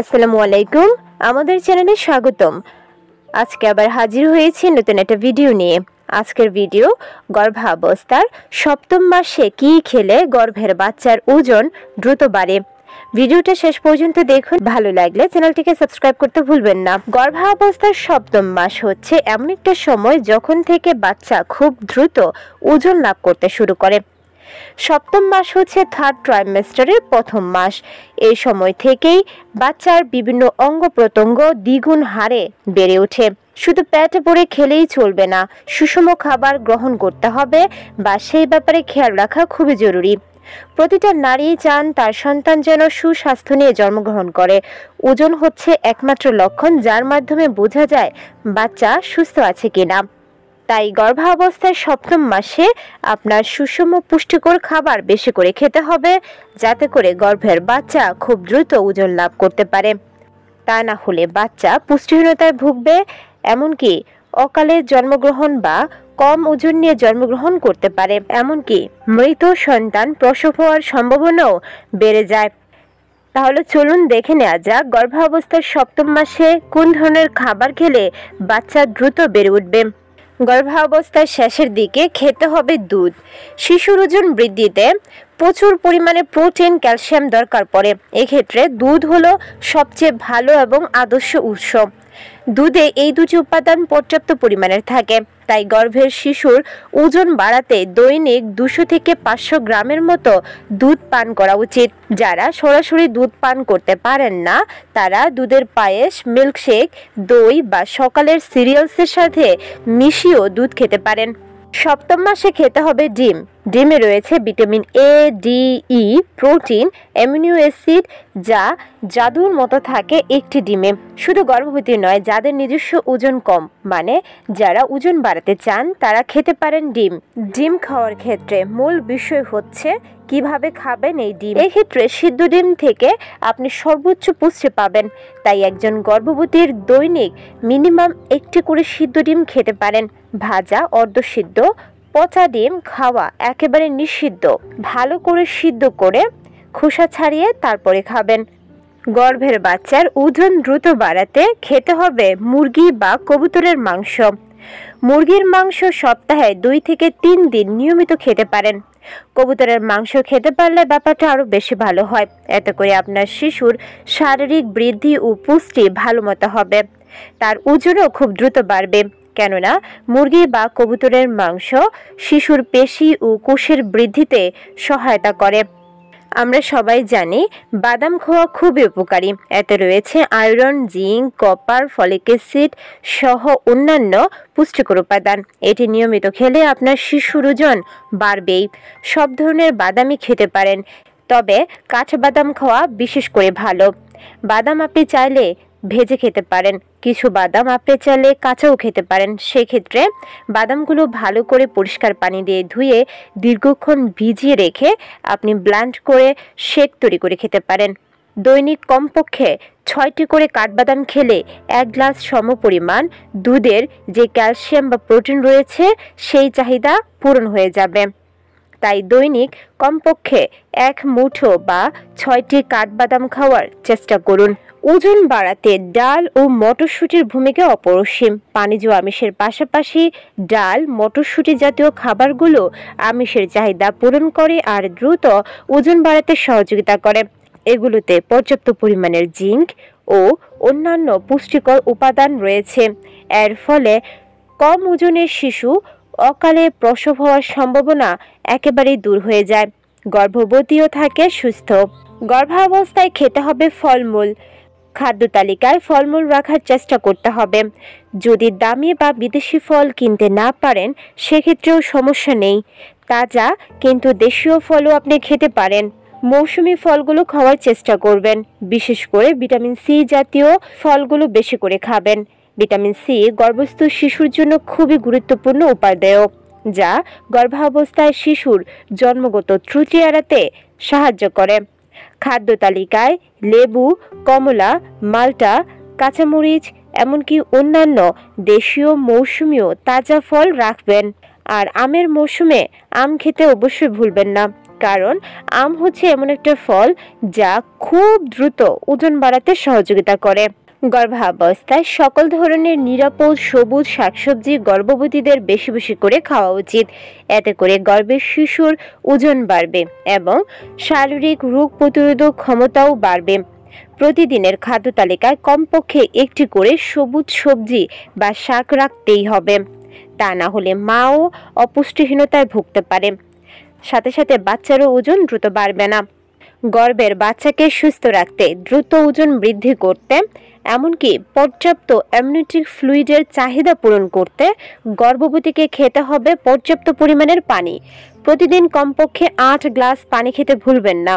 আসসালামু আলাইকুম আমাদের চ্যানেলে স্বাগতম আজকে আবার হাজির হয়েছে নতুন একটা ভিডিও নিয়ে আজকের ভিডিও গর্ভাবস্থার সপ্তম মাসে কি খেলে গর্ভের বাচ্চার ওজন দ্রুত বাড়ে ভিডিওটা শেষ পর্যন্ত দেখুন ভালো লাগলে চ্যানেলটিকে সাবস্ক্রাইব করতে ভুলবেন না গর্ভাবস্থার সপ্তম মাস হচ্ছে এমন একটা সময় যখন থেকে বাচ্চা খুব দ্রুত ওজন লাভ করতে শুরু করে সপ্তম মাস হচ্ছে থার্ড ট্রাইমেস্টারের প্রথম মাস এই সময় থেকেই বাচ্চার বিভিন্ন অঙ্গ প্রত্যঙ্গ দ্বিগুণ হারে বেড়ে ওঠে শুধু প্যাট পরে খেলেই চলবে না সুষম খাবার গ্রহণ করতে হবে বা সেই ব্যাপারে খেয়াল রাখা খুবই জরুরি প্রতিটা নারী চান তার সন্তান যেন সুস্বাস্থ্য নিয়ে জন্মগ্রহণ করে ওজন হচ্ছে একমাত্র লক্ষণ যার মাধ্যমে বোঝা যায় বাচ্চা সুস্থ আছে কিনা তাই গর্ভাবস্থার সপ্তম মাসে আপনার সুষম পুষ্টিকর খাবার বেশি করে খেতে হবে যাতে করে গর্ভের বাচ্চা খুব দ্রুত ওজন লাভ করতে পারে তা না হলে বাচ্চা পুষ্টিহীনতায় ভুগবে এমনকি অকালে জন্মগ্রহণ বা কম ওজন নিয়ে জন্মগ্রহণ করতে পারে এমনকি মৃত সন্তান প্রসব হওয়ার সম্ভাবনাও বেড়ে যায় তাহলে চলুন দেখে নেওয়া যাক গর্ভাবস্থার সপ্তম মাসে কোন ধরনের খাবার খেলে বাচ্চা দ্রুত বেড়ে উঠবে গর্ভাবস্থার শেষের দিকে খেতে হবে দুধ শিশুর ওজন বৃদ্ধিতে প্রচুর পরিমাণে প্রোটিন ক্যালসিয়াম দরকার পড়ে এক্ষেত্রে দুধ হলো সবচেয়ে ভালো এবং আদর্শ উৎস দুধে এই দুটি উপাদান পর্যাপ্ত পরিমাণের থাকে তাই গর্ভের শিশুর ওজন বাড়াতে দৈনিক দুশো থেকে পাঁচশো গ্রামের মতো দুধ পান করা উচিত যারা সরাসরি দুধ পান করতে পারেন না তারা দুধের পায়েস মিল্কশেক দই বা সকালের সিরিয়ালসের সাথে মিশিয়েও দুধ খেতে পারেন সপ্তম মাসে খেতে হবে ডিম ডিমে রয়েছে vitamin A D E protein amino acid যা জাদুর মতো থাকে একটি ডিমে শুধু গর্ভবতী নয় যাদের নিজস্ব ওজন কম মানে যারা ওজন বাড়াতে চান তারা খেতে পারেন ডিম ডিম খাওয়ার ক্ষেত্রে মূল বিষয় হচ্ছে কিভাবে খাবেন এই ডিম এক্ষেত্রে সিদ্ধ ডিম থেকে আপনি সর্বোচ্চ পুষ্টি পাবেন তাই একজন গর্ভবতীর দৈনিক মিনিমাম একটি করে সিদ্ধ ডিম খেতে পারেন ভাজা অর্ধ সিদ্ধ পচা ডিম খাওয়া একেবারে নিষিদ্ধ ভালো করে সিদ্ধ করে খোসা ছাড়িয়ে তারপরে খাবেন গর্ভের বাচ্চার ওজন দ্রুত বাড়াতে খেতে হবে মুরগি বা কবুতরের মাংস মুরগির মাংস সপ্তাহে দুই থেকে তিন দিন নিয়মিত খেতে পারেন কবুতরের মাংস খেতে পারলে ব্যাপারটা আরও বেশি ভালো হয় এতে করে আপনার শিশুর শারীরিক বৃদ্ধি ও পুষ্টি ভালো মতো হবে তার ওজনও খুব দ্রুত বাড়বে কেননা মুরগি বা কবুতরের মাংস শিশুর পেশি ও কোষের বৃদ্ধিতে সহায়তা করে আমরা সবাই জানি বাদাম খাওয়া খুবই উপকারী এতে রয়েছে iron zinc copper folic acid সহ অন্যান্য পুষ্টিকর উপাদান এটি নিয়মিত খেলে আপনার শিশুর ওজন বাড়বেই সব ধরনের বাদামই খেতে পারেন তবে কাঁচা বাদাম খাওয়া বিশেষ করে ভালো বাদাম আপনি চাইলে ভেজে খেতে পারেন কিছু বাদাম আপনি চাইলে কাঁচাও খেতে পারেন সেক্ষেত্রে বাদামগুলো ভালো করে পরিষ্কার পানি দিয়ে ধুয়ে দীর্ঘক্ষণ ভিজিয়ে রেখে আপনি ব্লান্ড করে শেক তৈরি করে খেতে পারেন দৈনিক কমপক্ষে ছয়টি করে কাঠবাদাম খেলে এক গ্লাস সমপরিমাণ দুধের যে ক্যালসিয়াম বা প্রোটিন রয়েছে সেই চাহিদা পূরণ হয়ে যাবে তাই দৈনিক কমপক্ষে এক মুঠো বা ছয়টি কাঠবাদাম খাওয়ার চেষ্টা করুন ওজন বাড়াতে ডাল ও মটরশুটির ভূমিকা অপরিসীম পানিজ আমিষের পাশাপাশি ডাল মটরশুটি জাতীয় খাবারগুলো আমিষের চাহিদা পূরণ করে আর দ্রুত ওজন বাড়াতে সহযোগিতা করে এগুলোতে পর্যাপ্ত পরিমাণের জিঙ্ক ও অন্যান্য পুষ্টিকর উপাদান রয়েছে এর ফলে কম ওজনের শিশু অকালে প্রসব হওয়ার সম্ভাবনা একেবারেই দূর হয়ে যায় গর্ভবতীও থাকে সুস্থ গর্ভাবস্থায় খেতে হবে ফলমূল খাদ্য তালিকায় ফলমূল রাখার চেষ্টা করতে হবে যদি দামি বা বিদেশি ফল কিনতে না পারেন সেক্ষেত্রেও সমস্যা নেই তাজা কিন্তু দেশীয় ফলও আপনি খেতে পারেন মৌসুমি ফলগুলো খাওয়ার চেষ্টা করবেন বিশেষ করে ভিটামিন সি জাতীয় ফলগুলো বেশি করে খাবেন ভিটামিন সি গর্ভস্থ শিশুর জন্য খুবই গুরুত্বপূর্ণ উপাদেয় যা গর্ভাবস্থায় শিশুর জন্মগত ত্রুটি এড়াতে সাহায্য করে খাদ্য তালিকায় লেবু কমলা মাল্টা কাঁচামরিচ এমনকি অন্যান্য দেশীয় মৌসুমীয় তাজা ফল রাখবেন আর আমের মৌসুমে আম খেতে অবশ্যই ভুলবেন না কারণ আম হচ্ছে এমন একটা ফল যা খুব দ্রুত ওজন বাড়াতে সহযোগিতা করে গর্ভাবস্থায় সকল ধরনের নিরাপদ সবুজ শাকসবজি গর্ভবতীদের বেশি বেশি করে খাওয়া উচিত এতে করে গর্ভের শিশুর ওজন বাড়বে এবং শারীরিক রোগ প্রতিরোধক ক্ষমতাও বাড়বে প্রতিদিনের খাদ্য তালিকায় কমপক্ষে একটি করে সবুজ সবজি বা শাক রাখতেই হবে তা না হলে মাও অপুষ্টিহীনতায় ভুগতে পারে সাথে সাথে বাচ্চারও ওজন দ্রুত বাড়বে না গর্ভের বাচ্চাকে সুস্থ রাখতে দ্রুত ওজন বৃদ্ধি করতে এমনকি পর্যাপ্ত অ্যামনিউট্রিক ফ্লুইডের চাহিদা পূরণ করতে গর্ভবতীকে খেতে হবে পর্যাপ্ত পরিমাণের পানি প্রতিদিন কমপক্ষে আট গ্লাস পানি খেতে ভুলবেন না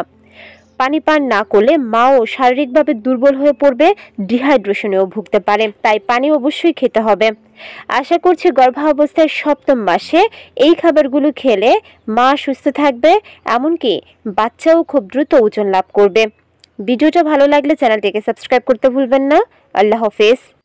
পানি পান না করলে মাও শারীরিকভাবে দুর্বল হয়ে পড়বে ডিহাইড্রেশনেও ভুগতে পারে তাই পানি অবশ্যই খেতে হবে আশা করছি গর্ভাবস্থার সপ্তম মাসে এই খাবারগুলো খেলে মা সুস্থ থাকবে এমনকি বাচ্চাও খুব দ্রুত ওজন লাভ করবে ভিডিওটা ভালো লাগলে চ্যানেলটিকে সাবস্ক্রাইব করতে ভুলবেন না আল্লাহ হাফেজ